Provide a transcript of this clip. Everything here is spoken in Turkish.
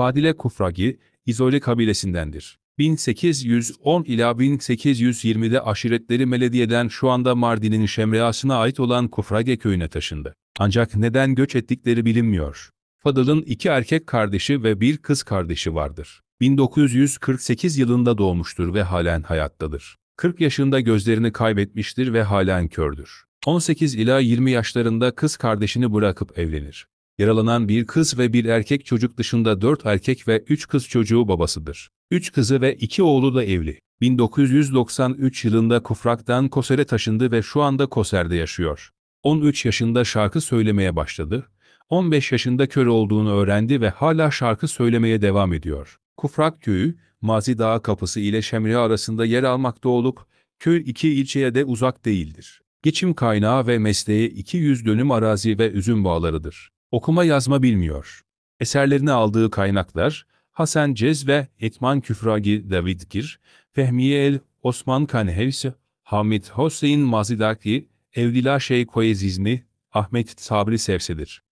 Fadile Kufragi, İzole kabilesindendir. 1810 ila 1820'de aşiretleri Melediye'den şu anda Mardin'in Şemreasına ait olan Kufrage köyüne taşındı. Ancak neden göç ettikleri bilinmiyor. Fadıl'ın iki erkek kardeşi ve bir kız kardeşi vardır. 1948 yılında doğmuştur ve halen hayattadır. 40 yaşında gözlerini kaybetmiştir ve halen kördür. 18 ila 20 yaşlarında kız kardeşini bırakıp evlenir yaralanan bir kız ve bir erkek çocuk dışında 4 erkek ve 3 kız çocuğu babasıdır. 3 kızı ve 2 oğlu da evli. 1993 yılında Kufrak'tan Koser'e taşındı ve şu anda Koser'de yaşıyor. 13 yaşında şarkı söylemeye başladı. 15 yaşında kör olduğunu öğrendi ve hala şarkı söylemeye devam ediyor. Kufrak köyü, Mazi Dağı kapısı ile Şemri arasında yer almakta olup, köy iki ilçeye de uzak değildir. Geçim kaynağı ve mesleği 200 dönüm arazi ve üzüm bağlarıdır. Okuma yazma bilmiyor. Eserlerini aldığı kaynaklar, Hasan Cez ve Etman Küfragi David Gir, Fehmiye el Osman Kanhevsi, Hamid Hossein Mazidaki, Evdila Şeyh Koyezizmi, Ahmet Sabri Sevse'dir.